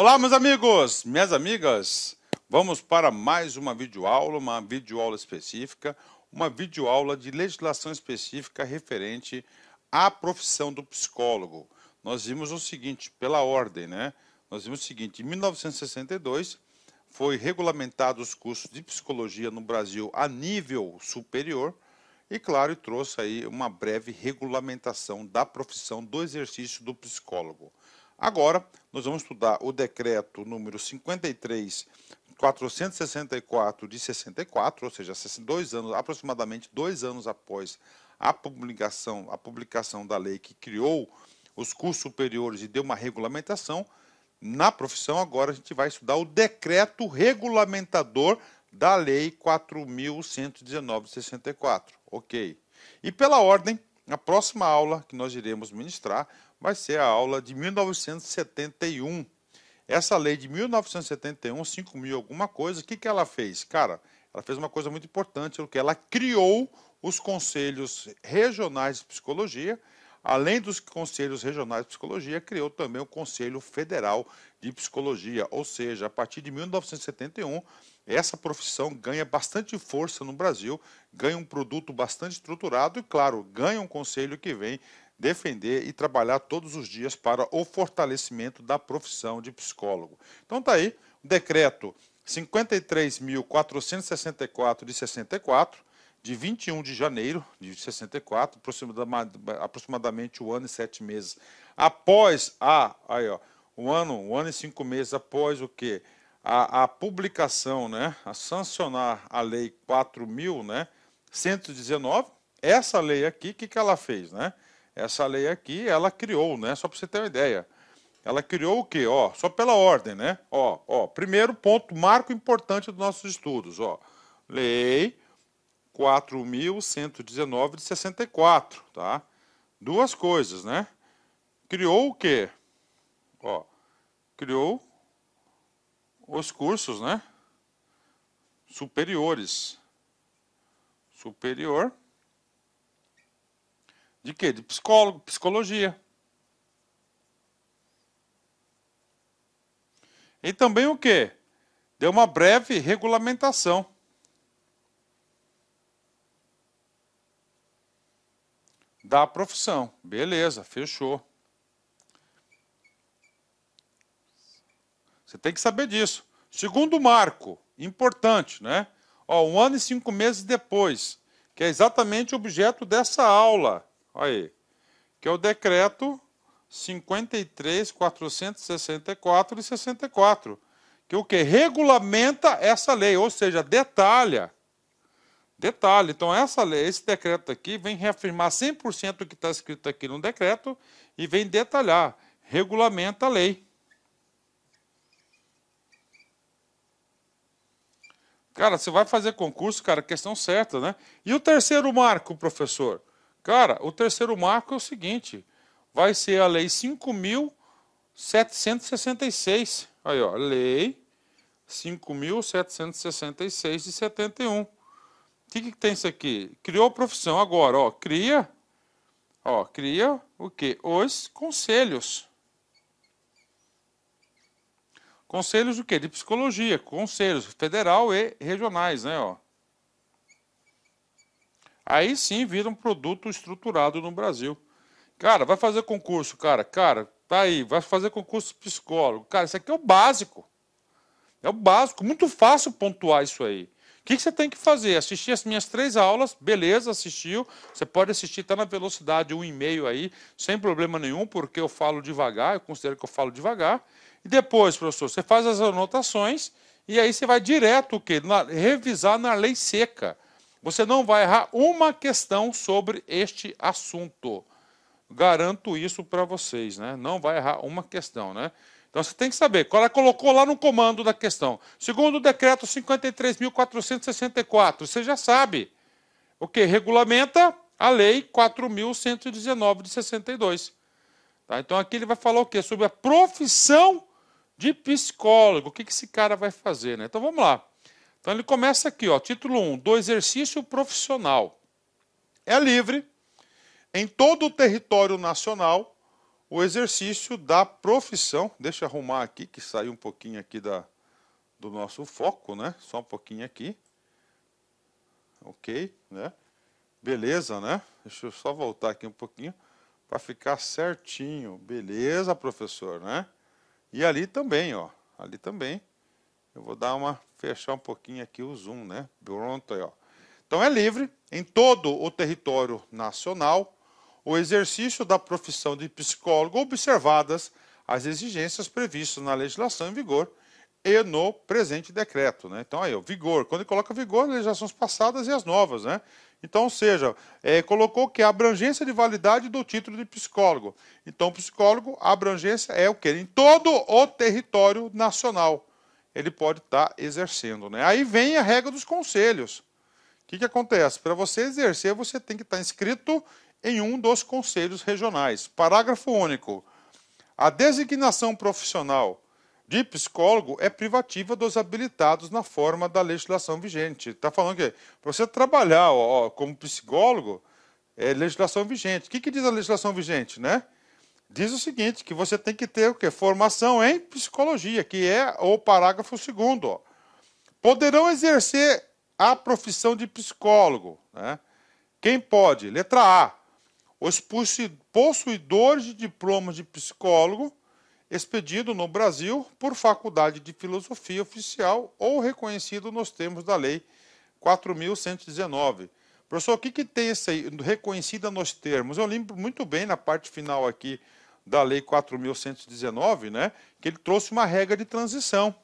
Olá, meus amigos, minhas amigas. Vamos para mais uma videoaula, uma videoaula específica, uma videoaula de legislação específica referente à profissão do psicólogo. Nós vimos o seguinte, pela ordem, né? Nós vimos o seguinte, em 1962 foi regulamentado os cursos de psicologia no Brasil a nível superior e, claro, trouxe aí uma breve regulamentação da profissão do exercício do psicólogo. Agora, nós vamos estudar o decreto número 53 464 de 64, ou seja, dois anos, aproximadamente dois anos após a publicação, a publicação da lei que criou os cursos superiores e deu uma regulamentação, na profissão agora a gente vai estudar o decreto regulamentador da Lei 4.119 64. Ok. E pela ordem, a próxima aula que nós iremos ministrar vai ser a aula de 1971. Essa lei de 1971, 5 mil alguma coisa, o que, que ela fez? Cara, ela fez uma coisa muito importante, é que ela criou os conselhos regionais de psicologia, além dos conselhos regionais de psicologia, criou também o Conselho Federal de Psicologia, ou seja, a partir de 1971, essa profissão ganha bastante força no Brasil, ganha um produto bastante estruturado e, claro, ganha um conselho que vem defender e trabalhar todos os dias para o fortalecimento da profissão de psicólogo. Então tá aí, o decreto 53.464 de 64, de 21 de janeiro de 64, aproximadamente um ano e sete meses após a, aí ó, um ano, um ano e cinco meses após o que? a, a publicação, né, a sancionar a Lei 4.119, né, essa lei aqui, o que, que ela fez, né? Essa lei aqui, ela criou, né? Só para você ter uma ideia. Ela criou o quê? Ó, só pela ordem, né? Ó, ó, primeiro ponto, marco importante dos nossos estudos, ó. Lei 4.119 de 64, tá? Duas coisas, né? Criou o quê? Ó, criou os cursos, né? Superiores. Superior. De quê? De psicólogo, psicologia. E também o quê? Deu uma breve regulamentação. Da profissão. Beleza, fechou. Você tem que saber disso. Segundo marco, importante, né? Ó, um ano e cinco meses depois, que é exatamente objeto dessa aula. Aí, que é o decreto 53, 464 e 64, que o que regulamenta essa lei, ou seja, detalha. Detalhe, então essa lei, esse decreto aqui vem reafirmar 100% o que está escrito aqui no decreto e vem detalhar, regulamenta a lei. Cara, você vai fazer concurso, cara, questão certa, né? E o terceiro marco, professor? Cara, o terceiro marco é o seguinte: vai ser a Lei 5.766. Aí, ó, Lei 5.766 de 71. O que, que tem isso aqui? Criou a profissão agora, ó, cria, ó, cria o quê? Os conselhos. Conselhos do quê? De psicologia, conselhos federal e regionais, né? Ó. Aí sim vira um produto estruturado no Brasil. Cara, vai fazer concurso, cara. Cara, tá aí, vai fazer concurso psicólogo. Cara, isso aqui é o básico. É o básico, muito fácil pontuar isso aí que, que você tem que fazer? Assistir as minhas três aulas, beleza, assistiu. Você pode assistir, até tá na velocidade 1,5 aí, sem problema nenhum, porque eu falo devagar, eu considero que eu falo devagar. E depois, professor, você faz as anotações e aí você vai direto o quê? Na, revisar na lei seca. Você não vai errar uma questão sobre este assunto. Garanto isso para vocês, né? Não vai errar uma questão, né? Então você tem que saber. Ela colocou lá no comando da questão. Segundo o decreto 53.464, você já sabe. O que regulamenta a lei 4.119 de 62. Tá? Então aqui ele vai falar o quê? Sobre a profissão de psicólogo. O que, que esse cara vai fazer? Né? Então vamos lá. Então ele começa aqui, ó, título 1, do exercício profissional. É livre em todo o território nacional o exercício da profissão. Deixa eu arrumar aqui, que saiu um pouquinho aqui da, do nosso foco, né? Só um pouquinho aqui. Ok, né? Beleza, né? Deixa eu só voltar aqui um pouquinho para ficar certinho. Beleza, professor, né? E ali também, ó. Ali também. Eu vou dar uma fechar um pouquinho aqui o zoom, né? Pronto aí, ó. Então é livre em todo o território nacional o exercício da profissão de psicólogo observadas as exigências previstas na legislação em vigor e no presente decreto. Né? Então, aí, o vigor. Quando ele coloca vigor, as legislações passadas e as novas. Né? Então, ou seja, é, colocou que a abrangência de validade do título de psicólogo. Então, psicólogo, a abrangência é o que? Em todo o território nacional ele pode estar tá exercendo. Né? Aí vem a regra dos conselhos. O que, que acontece? Para você exercer, você tem que estar tá inscrito em um dos conselhos regionais. Parágrafo único. A designação profissional de psicólogo é privativa dos habilitados na forma da legislação vigente. Está falando que para você trabalhar ó, como psicólogo, é legislação vigente. O que, que diz a legislação vigente, né? diz o seguinte, que você tem que ter o quê? Formação em psicologia, que é o parágrafo segundo. Ó. Poderão exercer a profissão de psicólogo. Né? Quem pode? Letra A os possuidores de diplomas de psicólogo expedido no Brasil por faculdade de filosofia oficial ou reconhecido nos termos da Lei 4.119. Professor, o que, que tem isso aí, reconhecida nos termos? Eu lembro muito bem na parte final aqui da Lei 4.119, né, que ele trouxe uma regra de transição,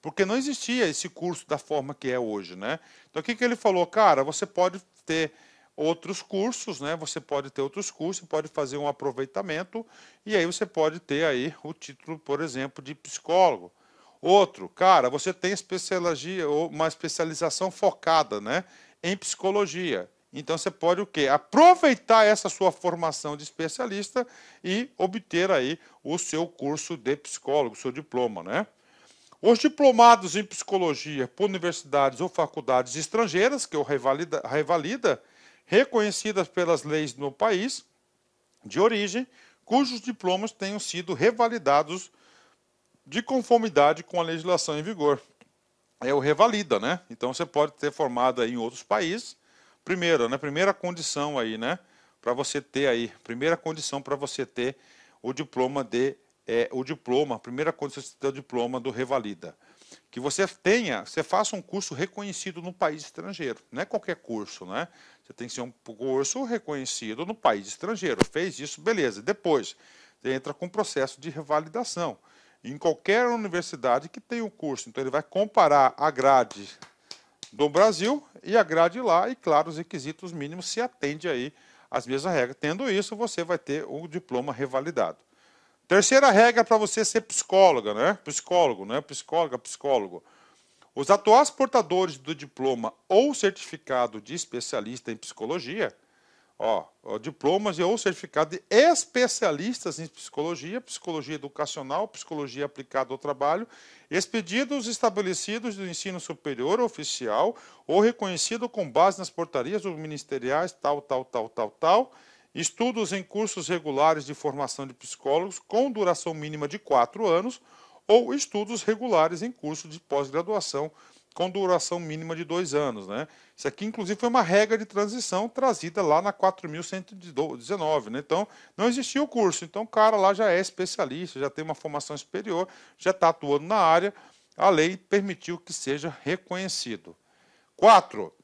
porque não existia esse curso da forma que é hoje. Né? Então, o que, que ele falou? Cara, você pode ter outros cursos, né? Você pode ter outros cursos, pode fazer um aproveitamento e aí você pode ter aí o título, por exemplo, de psicólogo. Outro, cara, você tem especialogia ou uma especialização focada, né, em psicologia. Então você pode o quê? Aproveitar essa sua formação de especialista e obter aí o seu curso de psicólogo, seu diploma, né? Os diplomados em psicologia por universidades ou faculdades estrangeiras, que eu revalida, revalida reconhecidas pelas leis no país de origem, cujos diplomas tenham sido revalidados de conformidade com a legislação em vigor. É o revalida, né? Então você pode ter formado aí em outros países. Primeiro, né? Primeira condição aí, né? Para você ter aí, primeira condição para você ter o diploma de é, o diploma, primeira condição de ter o diploma do revalida que você tenha, você faça um curso reconhecido no país estrangeiro. Não é qualquer curso, né? Você tem que ser um curso reconhecido no país estrangeiro. Fez isso, beleza. Depois, você entra com um processo de revalidação. Em qualquer universidade que tem o um curso. Então, ele vai comparar a grade do Brasil e a grade lá, e claro, os requisitos mínimos se atende aí às mesmas regras. Tendo isso, você vai ter o diploma revalidado. Terceira regra para você ser psicóloga, né? Psicólogo, não é? Psicóloga, psicólogo. Os atuais portadores do diploma ou certificado de especialista em psicologia, ó, diplomas ou certificado de especialistas em psicologia, psicologia educacional, psicologia aplicada ao trabalho, expedidos estabelecidos do ensino superior oficial ou reconhecido com base nas portarias ministeriais tal, tal, tal, tal, tal, estudos em cursos regulares de formação de psicólogos com duração mínima de 4 anos ou estudos regulares em curso de pós-graduação com duração mínima de 2 anos. Né? Isso aqui, inclusive, foi uma regra de transição trazida lá na 4.119. Né? Então, não existia o curso. Então, o cara lá já é especialista, já tem uma formação superior, já está atuando na área. A lei permitiu que seja reconhecido. 4.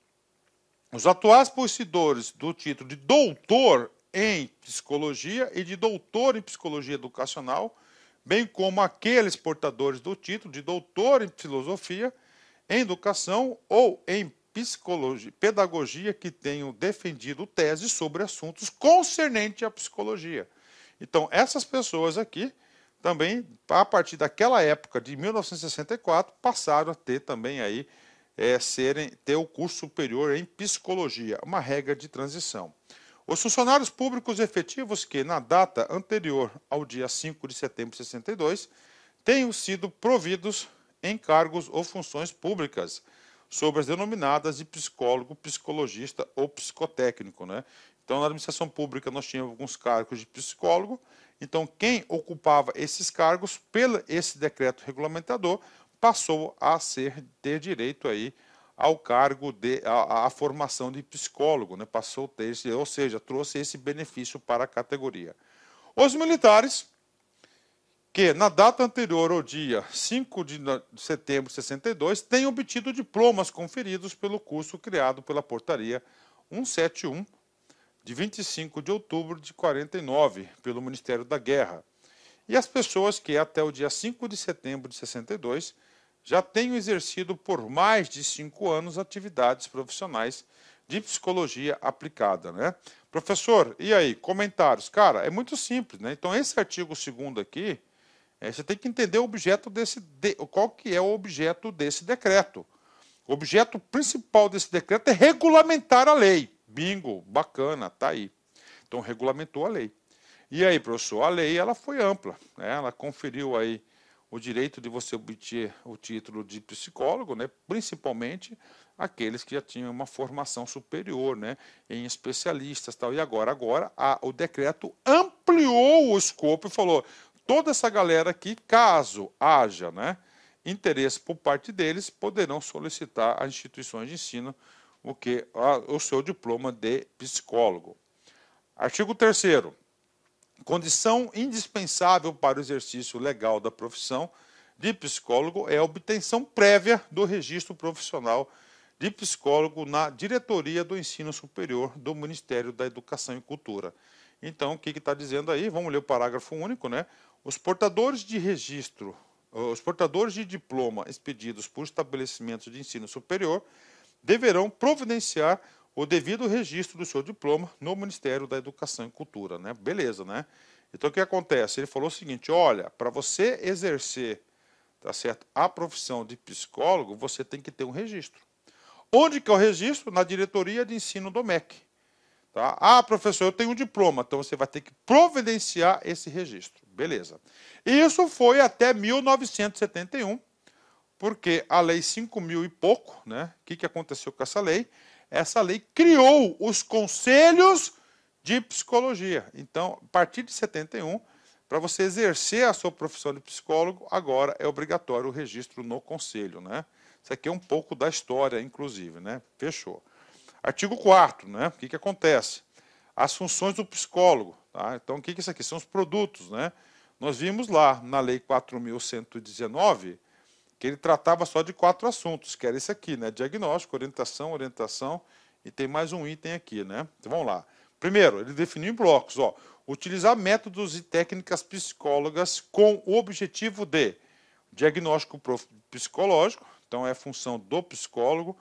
Os atuais possuidores do título de doutor em psicologia e de doutor em psicologia educacional, bem como aqueles portadores do título de doutor em filosofia, em educação ou em psicologia, pedagogia que tenham defendido tese sobre assuntos concernentes à psicologia. Então, essas pessoas aqui também, a partir daquela época de 1964, passaram a ter também aí é, serem ter o curso superior em psicologia, uma regra de transição. Os funcionários públicos efetivos que, na data anterior ao dia 5 de setembro de 62, tenham sido providos em cargos ou funções públicas, sobre as denominadas de psicólogo, psicologista ou psicotécnico. Né? Então, na administração pública, nós tínhamos alguns cargos de psicólogo. Então, quem ocupava esses cargos, pelo esse decreto regulamentador, passou a ser, ter direito aí ao cargo de a, a formação de psicólogo, né? passou o ter, ou seja, trouxe esse benefício para a categoria. Os militares que na data anterior ao dia 5 de setembro de 62 têm obtido diplomas conferidos pelo curso criado pela portaria 171 de 25 de outubro de 49 pelo Ministério da Guerra. E as pessoas que até o dia 5 de setembro de 62 já tenho exercido por mais de cinco anos atividades profissionais de psicologia aplicada, né? Professor, e aí? Comentários. Cara, é muito simples, né? Então, esse artigo segundo aqui, é, você tem que entender o objeto desse, de, qual que é o objeto desse decreto. O objeto principal desse decreto é regulamentar a lei. Bingo, bacana, tá aí. Então, regulamentou a lei. E aí, professor, a lei ela foi ampla, né? ela conferiu aí o direito de você obter o título de psicólogo, né, principalmente aqueles que já tinham uma formação superior, né, em especialistas, tal. E agora, agora a, o decreto ampliou o escopo e falou: toda essa galera aqui, caso haja, né, interesse por parte deles, poderão solicitar às instituições de ensino o que a, o seu diploma de psicólogo. Artigo 3 Condição indispensável para o exercício legal da profissão de psicólogo é a obtenção prévia do registro profissional de psicólogo na diretoria do ensino superior do Ministério da Educação e Cultura. Então, o que está dizendo aí? Vamos ler o parágrafo único, né? Os portadores de registro, eh, os portadores de diploma expedidos por estabelecimentos de ensino superior deverão providenciar o devido registro do seu diploma no Ministério da Educação e Cultura, né? Beleza, né? Então o que acontece? Ele falou o seguinte: olha, para você exercer, tá certo, a profissão de psicólogo, você tem que ter um registro. Onde que é o registro? Na diretoria de ensino do MEC. Tá? Ah, professor, eu tenho um diploma, então você vai ter que providenciar esse registro. Beleza. Isso foi até 1971, porque a lei 5 mil e pouco, né? O que, que aconteceu com essa lei? essa lei criou os conselhos de psicologia. Então, a partir de 71, para você exercer a sua profissão de psicólogo, agora é obrigatório o registro no conselho, né? Isso aqui é um pouco da história, inclusive, né? Fechou. Artigo 4, né? O que, que acontece? As funções do psicólogo, tá? Então, o que, que é isso aqui? São os produtos, né? Nós vimos lá na Lei 4.119 que ele tratava só de quatro assuntos, que era esse aqui, né? Diagnóstico, orientação, orientação e tem mais um item aqui, né? Então vamos lá. Primeiro, ele definiu em blocos, ó, utilizar métodos e técnicas psicólogas com o objetivo de diagnóstico psicológico, então é função do psicólogo,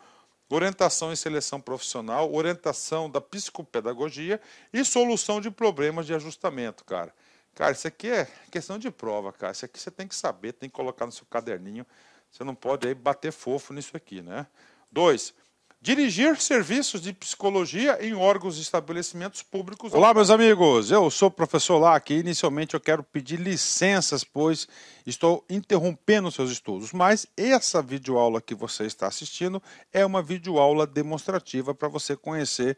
orientação e seleção profissional, orientação da psicopedagogia e solução de problemas de ajustamento, cara. Cara, isso aqui é questão de prova, cara. Isso aqui você tem que saber, tem que colocar no seu caderninho. Você não pode aí bater fofo nisso aqui, né? Dois, dirigir serviços de psicologia em órgãos e estabelecimentos públicos. Olá, meus amigos. Eu sou o professor Lac e inicialmente eu quero pedir licenças, pois estou interrompendo seus estudos, mas essa videoaula que você está assistindo é uma videoaula demonstrativa para você conhecer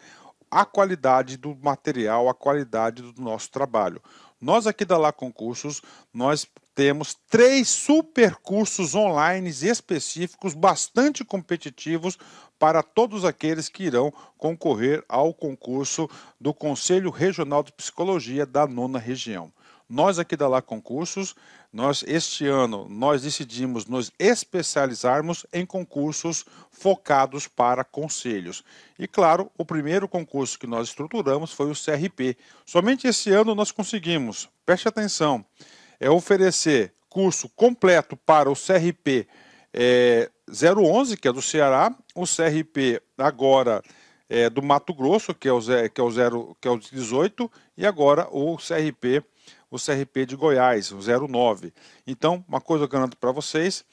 a qualidade do material, a qualidade do nosso trabalho. Nós aqui da Lá Concursos, nós temos três super cursos online específicos, bastante competitivos, para todos aqueles que irão concorrer ao concurso do Conselho Regional de Psicologia da Nona Região. Nós aqui da Lá Concursos nós este ano nós decidimos nos especializarmos em concursos focados para conselhos. E claro, o primeiro concurso que nós estruturamos foi o CRP. Somente esse ano nós conseguimos. Preste atenção. É oferecer curso completo para o CRP é, 011, que é do Ceará, o CRP agora é, do Mato Grosso, que é o, que é o, 0, que é o 18, e agora o CRP o CRP de Goiás, o 09. Então, uma coisa que eu garanto para vocês,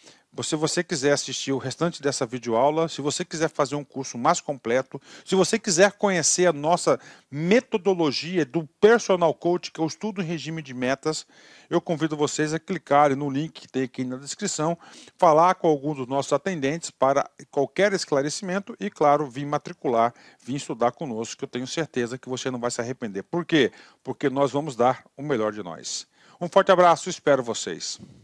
se você quiser assistir o restante dessa videoaula, se você quiser fazer um curso mais completo, se você quiser conhecer a nossa metodologia do personal coach, que é o estudo em regime de metas, eu convido vocês a clicarem no link que tem aqui na descrição, falar com algum dos nossos atendentes para qualquer esclarecimento e, claro, vir matricular, vir estudar conosco, que eu tenho certeza que você não vai se arrepender. Por quê? Porque nós vamos dar o melhor de nós. Um forte abraço, espero vocês.